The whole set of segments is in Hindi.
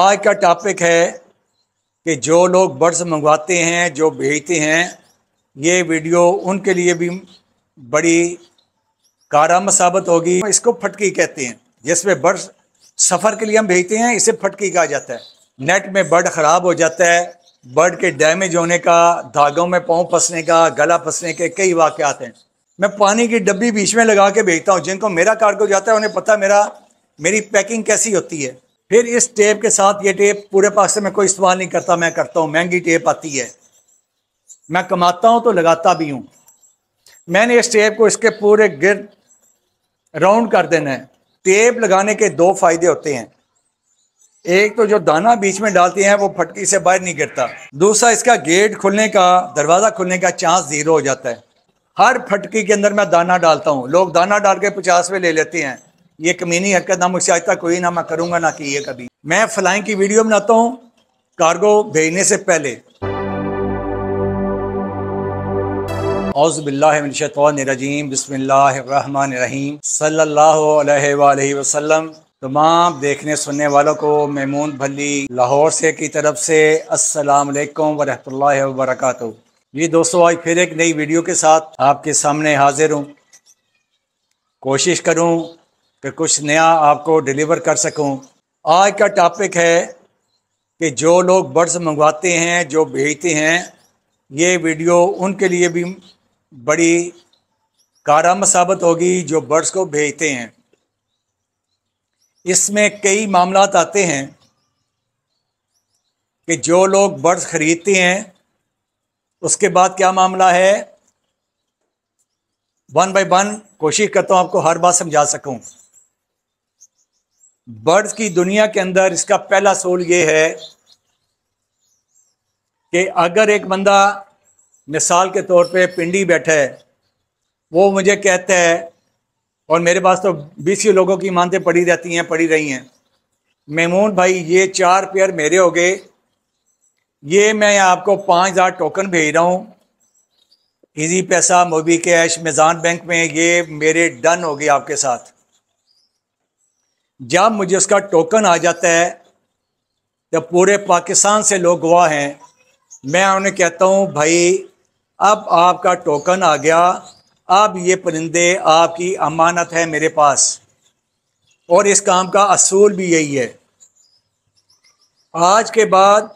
आज का टॉपिक है कि जो लोग बर्ड्स मंगवाते हैं जो भेजते हैं ये वीडियो उनके लिए भी बड़ी कारम साबित होगी इसको फटकी कहते हैं जिसमें बर्ड्स सफ़र के लिए हम भेजते हैं इसे फटकी कहा जाता है नेट में बर्ड ख़राब हो जाता है बर्ड के डैमेज होने का धागों में पाँव फंसने का गला फंसने के कई वाक़ात हैं मैं पानी की डब्बी बीच में लगा के भेजता हूँ जिनको मेरा कार्गो जाता है उन्हें पता मेरा मेरी पैकिंग कैसी होती है फिर इस टेप के साथ ये टेप पूरे पाकिस्तान में कोई इस्तेमाल नहीं करता मैं करता हूँ महंगी टेप आती है मैं कमाता हूँ तो लगाता भी हूँ मैंने इस टेप को इसके पूरे गिर राउंड कर देना है टेप लगाने के दो फायदे होते हैं एक तो जो दाना बीच में डालते हैं वो फटकी से बाहर नहीं गिरता दूसरा इसका गेट खुलने का दरवाज़ा खुलने का चांस जीरो हो जाता है हर फटकी के अंदर मैं दाना डालता हूँ लोग दाना डाल के पचासवें ले लेते हैं ये कमीनी हरकत ना मुझसे आज तक कोई ना मैं करूँगा ना कि ये कभी मैं फ्लाइंग की वीडियो बनाता हूँ कार्गो भेजने से पहले औजबिल्लाजीम बसमीम सल्लाम तमाम देखने सुनने वालों को मेमून भली लाहौर से की तरफ से अस्सलाम वालेकुम वरहमतुल्लाहि ये जी दोस्तों आज फिर एक नई वीडियो के साथ आपके सामने हाजिर हूँ कोशिश करूँ कि कुछ नया आपको डिलीवर कर सकूं आज का टॉपिक है कि जो लोग बर्ड्स मंगवाते हैं जो भेजते हैं ये वीडियो उनके लिए भी बड़ी काराम साबित होगी जो बर्ड्स को भेजते हैं इसमें कई मामला आते हैं कि जो लोग बर्ड्स ख़रीदते हैं उसके बाद क्या मामला है वन बाय वन कोशिश करता हूँ आपको हर बात समझा सकूँ बर्ड्स की दुनिया के अंदर इसका पहला सोल ये है कि अगर एक बंदा मिसाल के तौर पे पिंडी बैठा है वो मुझे कहता है और मेरे पास तो बीस ही लोगों की मानते पड़ी रहती हैं पड़ी रही हैं मेमून भाई ये चार पेयर मेरे हो गए ये मैं आपको पाँच हज़ार टोकन भेज रहा हूँ इजी पैसा मोबी कैश मिजान बैंक में ये मेरे डन हो गए आपके साथ जब मुझे उसका टोकन आ जाता है तो पूरे पाकिस्तान से लोग गवाह हैं मैं उन्हें कहता हूँ भाई अब आपका टोकन आ गया अब ये परिंदे आपकी अमानत है मेरे पास और इस काम का असूल भी यही है आज के बाद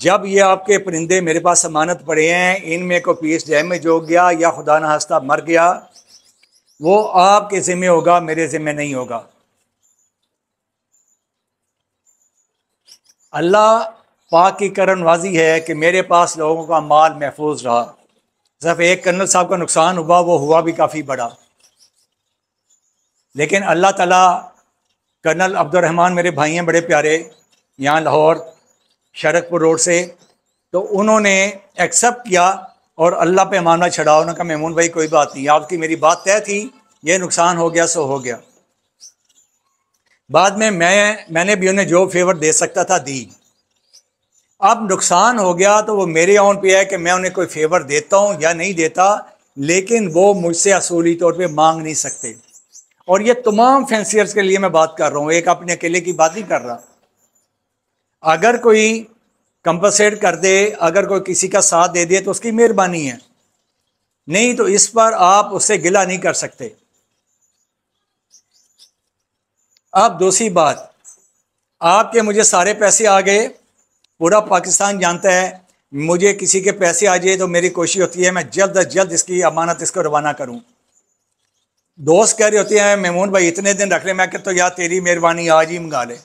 जब ये आपके परिंदे मेरे पास अमानत पड़े हैं इनमें को पीस डैमेज हो गया या खुदा ना हस्ता मर गया वो आपके ज़िम्मे होगा मेरे ज़िम्मे नहीं होगा अल्लाह पाक की करण वाजी है कि मेरे पास लोगों का माल महफूज रहा सिर्फ एक कर्नल साहब का नुकसान हुआ वो हुआ भी काफ़ी बड़ा लेकिन अल्लाह ताला कर्नल अब्दुलरहमान मेरे भाई हैं बड़े प्यारे यहाँ लाहौर शरकपुर रोड से तो उन्होंने एक्सेप्ट किया और अल्लाह पे मामला छड़ा उन्होंने कहा मेमून भाई कोई बात नहीं आपकी मेरी बात तय थी ये नुकसान हो गया सो हो गया बाद में मैं मैंने भी उन्हें जो फेवर दे सकता था दी अब नुकसान हो गया तो वो मेरे ऑन पे है कि मैं उन्हें कोई फेवर देता हूँ या नहीं देता लेकिन वो मुझसे असूली तौर पे मांग नहीं सकते और ये तमाम फैंसियर्स के लिए मैं बात कर रहा हूँ एक अपने अकेले की बात नहीं कर रहा अगर कोई कंपनसेट कर दे अगर कोई किसी का साथ दे दे तो उसकी मेहरबानी है नहीं तो इस पर आप उससे गिला नहीं कर सकते अब दूसरी बात आपके मुझे सारे पैसे आ गए पूरा पाकिस्तान जानता है मुझे किसी के पैसे आ जाए तो मेरी कोशिश होती है मैं जल्द अज जल्द इसकी अमानत इसको रवाना करूं दोस्त कह रहे होते हैं मेमून भाई इतने दिन रख ले मैं कहता तो यार तेरी मेहरबानी आज ही मंगा ले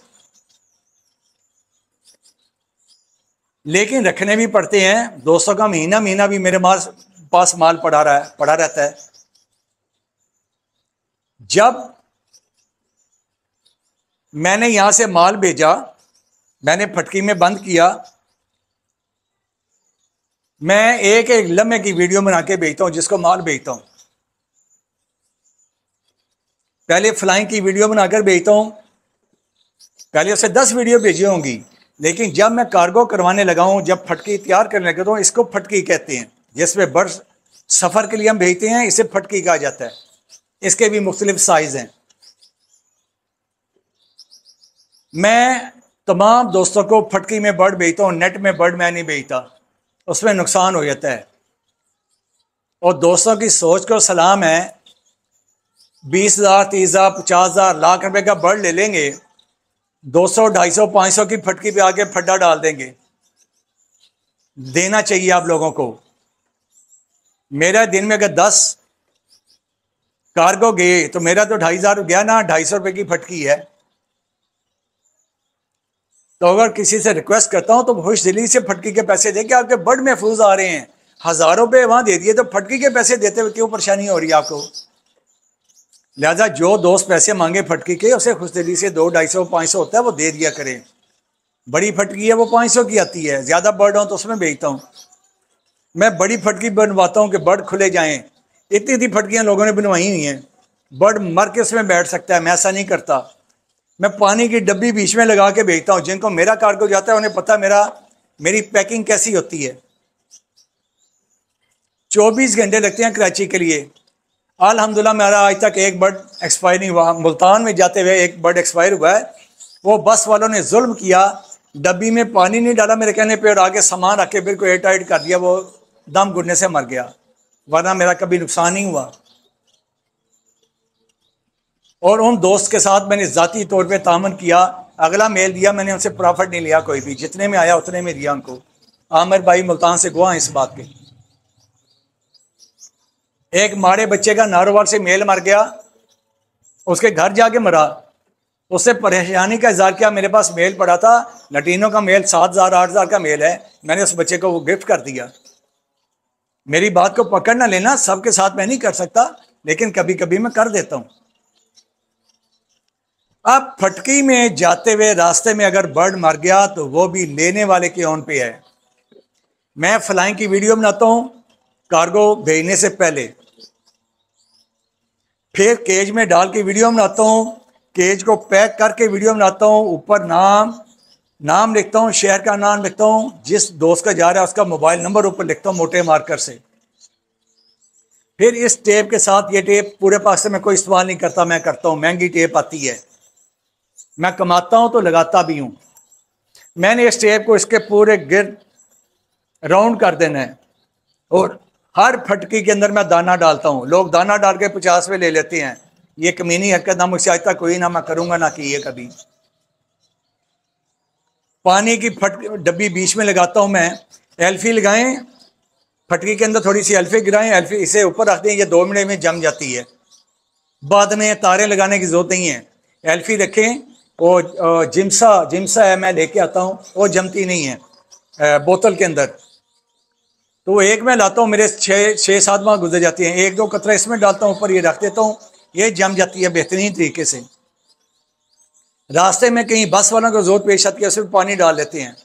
लेकिन रखने भी पड़ते हैं दोस्तों का महीना महीना भी मेरे पास पास माल पड़ा रहा है पड़ा रहता है जब मैंने यहां से माल भेजा मैंने फटकी में बंद किया मैं एक एक लम्हे की वीडियो बना के भेजता हूं जिसको माल भेजता हूं पहले फ्लाइंग की वीडियो बनाकर भेजता हूं पहले उसे दस वीडियो भेजी होंगी लेकिन जब मैं कार्गो करवाने लगा हूं जब फटकी तैयार करने लगा हूँ तो इसको फटकी कहते हैं जिसमें बर्फ सफ़र के लिए हम भेजते हैं इसे फटकी कहा जाता है इसके भी मुख्तलिफ साइज़ हैं मैं तमाम दोस्तों को फटकी में बर्ड बेचता हूँ नेट में बर्ड मैं नहीं बेचता उसमें नुकसान हो जाता है और दोस्तों की सोच को सलाम है बीस हज़ार तीस हज़ार पचास हज़ार लाख रुपए का बर्ड ले लेंगे दो सौ ढाई सौ पाँच सौ की फटकी पे आके फड्डा डाल देंगे देना चाहिए आप लोगों को मेरा दिन में अगर दस कार्गो गए तो मेरा तो ढाई हज़ार गया ना ढाई सौ रुपये की फटकी है तो अगर किसी से रिक्वेस्ट करता हूँ तो खुश दिली से फटकी के पैसे दे के आपके बड़ महफूज आ रहे हैं हज़ारों पे वहां दे दिए तो फटकी के पैसे देते हुए क्यों परेशानी हो रही है आपको लिहाजा जो दोस्त पैसे मांगे फटकी के उसे खुश दिली से दो ढाई सौ पाँच सौ होता है वो दे दिया करें बड़ी फटकी है वो पाँच सौ की आती है ज़्यादा बर्ड हो तो उसमें बेचता हूँ मैं बड़ी फटकी बनवाता हूँ कि बर्ड खुले जाए इतनी इतनी फटकियाँ लोगों ने बनवाई हुई हैं बर्ड मर के उसमें बैठ सकता है मैं ऐसा नहीं करता मैं पानी की डब्बी बीच में लगा के भेजता हूँ जिनको मेरा कार्गो जाता है उन्हें पता मेरा मेरी पैकिंग कैसी होती है 24 घंटे लगते हैं कराची के लिए अलहमदिल्ला मेरा आज तक एक बर्ड एक्सपायर नहीं हुआ मुल्तान में जाते हुए एक बर्ड एक्सपायर हुआ है वो बस वालों ने जुल्म किया डब्बी में पानी नहीं डाला मेरे कहने पर आगे सामान रख के बिल्कुल एयर टाइट कर दिया वो दम घुटने से मर गया वरना मेरा कभी नुकसान नहीं हुआ और उन दोस्त के साथ मैंने ज़ाती तौर पे तामन किया अगला मेल दिया मैंने उनसे प्रॉफिट नहीं लिया कोई भी जितने में आया उतने में दिया उनको आमिर भाई मुल्तान से गुआ इस बात के एक माड़े बच्चे का नारोवाल से मेल मर गया उसके घर जाके मरा उससे परेशानी का इजहार किया मेरे पास मेल पड़ा था लटीनों का मेल सात हज़ार आठ हज़ार का मेल है मैंने उस बच्चे को वो गिफ्ट कर दिया मेरी बात को पकड़ ना लेना सबके साथ मैं नहीं कर सकता लेकिन कभी कभी मैं कर देता हूँ अब फटकी में जाते हुए रास्ते में अगर बर्ड मर गया तो वो भी लेने वाले के ऑन पे है मैं फ्लाइंग की वीडियो बनाता हूँ कार्गो भेजने से पहले फिर केज में डाल के वीडियो बनाता हूँ केज को पैक करके वीडियो बनाता हूँ ऊपर नाम नाम लिखता हूँ शहर का नाम लिखता हूं जिस दोस्त का जा रहा है उसका मोबाइल नंबर ऊपर लिखता हूँ मोटे मार्कर से फिर इस टेप के साथ ये टेप पूरे पास से मैं कोई इस्तेमाल नहीं करता मैं करता हूँ महंगी टेप आती है मैं कमाता हूं तो लगाता भी हूं मैंने इस टेप को इसके पूरे गिर राउंड कर देना है और हर फटकी के अंदर मैं दाना डालता हूं लोग दाना डाल के पचासवें ले लेते हैं ये कमीनी हरकत ना मुझसे आज तक कोई ना मैं करूंगा ना कि ये कभी पानी की फट डब्बी बीच में लगाता हूं मैं एल्फी लगाएं फटकी के अंदर थोड़ी सी एल्फी गिराएं एल्फी इसे ऊपर रख दें ये दो मिनट में जम जाती है बाद में तारे लगाने की जरूरत नहीं है एल्फी रखें वो जिमसा जिमसा है मैं लेके आता हूँ वो जमती नहीं है बोतल के अंदर तो एक में लाता हूँ मेरे छः छः सात माह गुजर जाती हैं एक दो कतरा इसमें डालता हूँ ऊपर ये रख देता हूँ ये जम जाती है बेहतरीन तरीके से रास्ते में कहीं बस वालों को जोर पेश आती है उसमें पानी डाल लेते हैं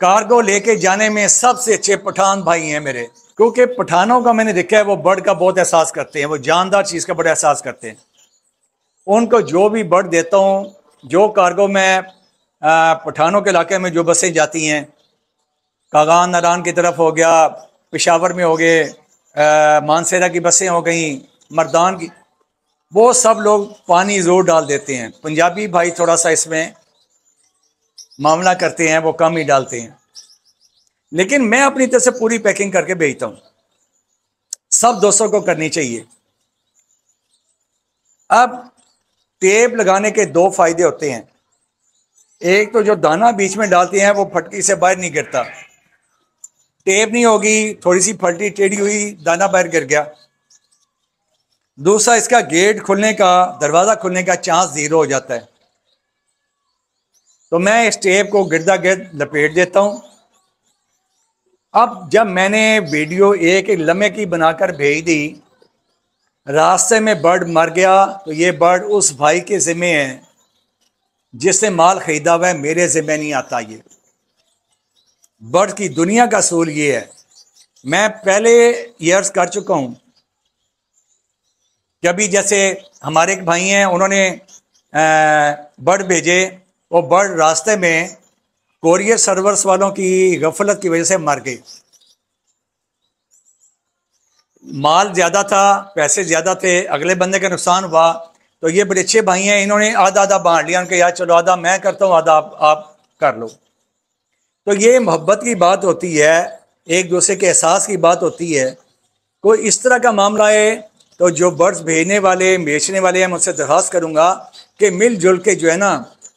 कार्गो लेके जाने में सबसे अच्छे पठान भाई हैं मेरे क्योंकि पठानों का मैंने देखा है वो बर्ड का बहुत एहसास करते हैं वो जानदार चीज़ का बड़ा एहसास करते हैं उनको जो भी बर्ड देता हूँ जो कार्गो में पठानों के इलाके में जो बसें जाती हैं कागान नारान की तरफ हो गया पिशावर में हो गए मानसेरा की बसें हो गई मर्दान की वो सब लोग पानी ज़ोर डाल देते हैं पंजाबी भाई थोड़ा सा इसमें मामला करते हैं वो कम ही डालते हैं लेकिन मैं अपनी तरफ से पूरी पैकिंग करके भेजता हूँ सब दोस्तों को करनी चाहिए अब टेप लगाने के दो फायदे होते हैं एक तो जो दाना बीच में डालते हैं वो फटकी से बाहर नहीं गिरता टेप नहीं होगी थोड़ी सी फटी टेढ़ी हुई दाना बाहर गिर गया दूसरा इसका गेट खुलने का दरवाज़ा खुलने का चांस ज़ीरो हो जाता है तो मैं इस टेप को गिरदा गिरद लपेट देता हूं अब जब मैंने वीडियो एक एक लम्हे की बनाकर भेज दी रास्ते में बर्ड मर गया तो ये बर्ड उस भाई के ज़िम्मे है जिसने माल ख़रीदा हुआ है मेरे ज़िम्मे नहीं आता ये बर्ड की दुनिया का सूल ये है मैं पहले ईयर्स कर चुका हूँ कभी जैसे हमारे एक भाई हैं उन्होंने बर्ड भेजे और बर्ड रास्ते में कोरियर सर्वर्स वालों की गफलत की वजह से मर गई माल ज़्यादा था पैसे ज़्यादा थे अगले बंदे का नुकसान हुआ तो ये बड़े अच्छे भाई हैं इन्होंने आधा आधा बांट लिया उनके यार चलो आधा मैं करता हूँ आधा आप, आप कर लो तो ये मोहब्बत की बात होती है एक दूसरे के एहसास की बात होती है कोई इस तरह का मामला है तो जो बर्ड्स भेजने वाले बेचने वाले हैं मैं उनसे दरख्वास्त करूँगा कि मिलजुल के जो है ना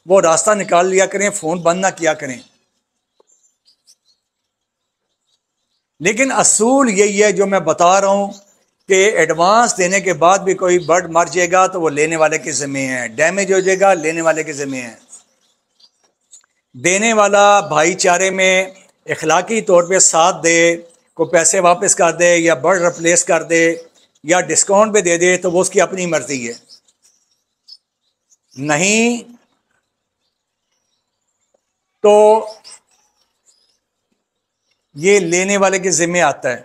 वो रास्ता निकाल लिया करें फ़ोन बंद ना किया करें लेकिन असूल यही है जो मैं बता रहा हूँ कि एडवांस देने के बाद भी कोई बर्ड मर जाएगा तो वो लेने वाले के ज़िम्मे है डैमेज हो जाएगा लेने वाले के ज़िम्मे है देने वाला भाईचारे में इखलाकी तौर पे साथ दे को पैसे वापस कर दे या बर्ड रिप्लेस कर दे या डिस्काउंट पे दे दे तो वो उसकी अपनी मर्जी है नहीं तो ये लेने वाले के जिम्मे आता है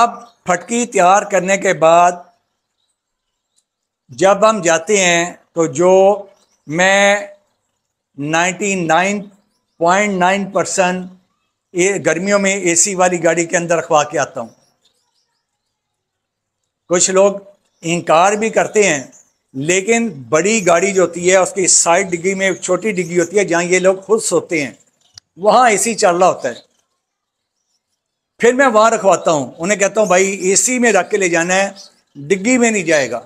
अब फटकी तैयार करने के बाद जब हम जाते हैं तो जो मैं 99.9 परसेंट ये गर्मियों में एसी वाली गाड़ी के अंदर रखवा के आता हूँ कुछ लोग इनकार भी करते हैं लेकिन बड़ी गाड़ी जो होती है उसकी साइड डिग्गी में एक छोटी डिग्गी होती है जहाँ ये लोग खुद सोते हैं ए एसी चल रहा होता है फिर मैं वहां रखवाता हूं उन्हें कहता हूं भाई एसी में रख के ले जाना है डिग्गी में नहीं जाएगा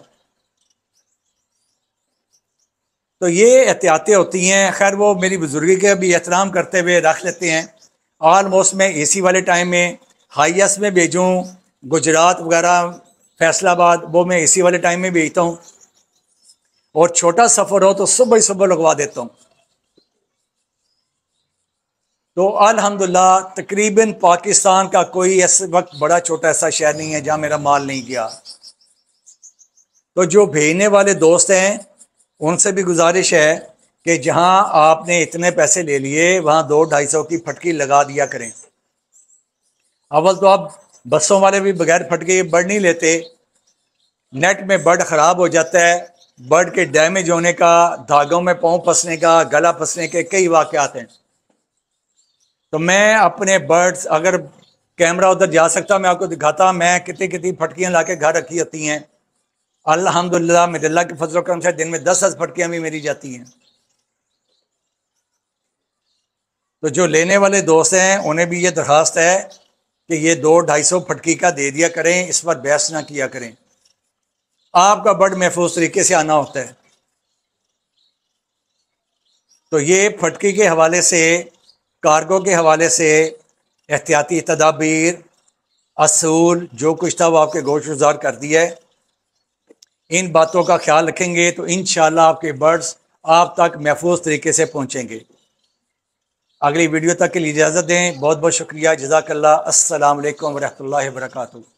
तो ये एहतियातें होती हैं खैर वो मेरी बुजुर्गी के भी एहतराम करते हुए रख लेते हैं ऑलमोस्ट मैं एसी वाले टाइम में हाइस में भेजूँ गुजरात वगैरह फैसलाबाद वो मैं एसी वाले टाइम में भेजता हूँ और छोटा सफ़र हो तो सुबह ही सुबह लगवा देता हूँ तो अल्हम्दुलिल्लाह तकरीबन पाकिस्तान का कोई ऐसे वक्त बड़ा छोटा ऐसा शहर नहीं है जहाँ मेरा माल नहीं गया तो जो भेजने वाले दोस्त हैं उनसे भी गुजारिश है कि जहाँ आपने इतने पैसे ले लिए वहाँ दो ढाई सौ की फटकी लगा दिया करें अव्वल तो आप बसों वाले भी बगैर फटके बर्ड नहीं लेते नेट में बर्ड ख़राब हो जाता है बर्ड के डैमेज होने का धागों में पाँव फंसने का गला फंसने के कई वाक़ हैं तो मैं अपने बर्ड्स अगर कैमरा उधर जा सकता मैं आपको दिखाता मैं कितनी कितनी फटकियां ला के घर रखी होती हैं अल्हम्दुलिल्लाह मेरे अल्लाह के फजल करम से दिन में दस दस फटकियां भी मेरी जाती हैं तो जो लेने वाले दोस्त हैं उन्हें भी ये दरख्वास्त है कि ये दो ढाई सौ फटकी का दे दिया करें इस पर बहस ना किया करें आपका बर्ड महफूज तरीके से आना होता है तो ये फटकी के हवाले से कार्गो के हवाले से एहतियाती तदाबीर असूल जो कुछ था वो आपके गोश गुजार कर दिया है इन बातों का ख्याल रखेंगे तो इन आपके बर्ड्स आप तक महफूज तरीके से पहुँचेंगे अगली वीडियो तक के लिए इजाज़त दें बहुत बहुत शुक्रिया जजाकल्ला असलकम वरहमल वरकू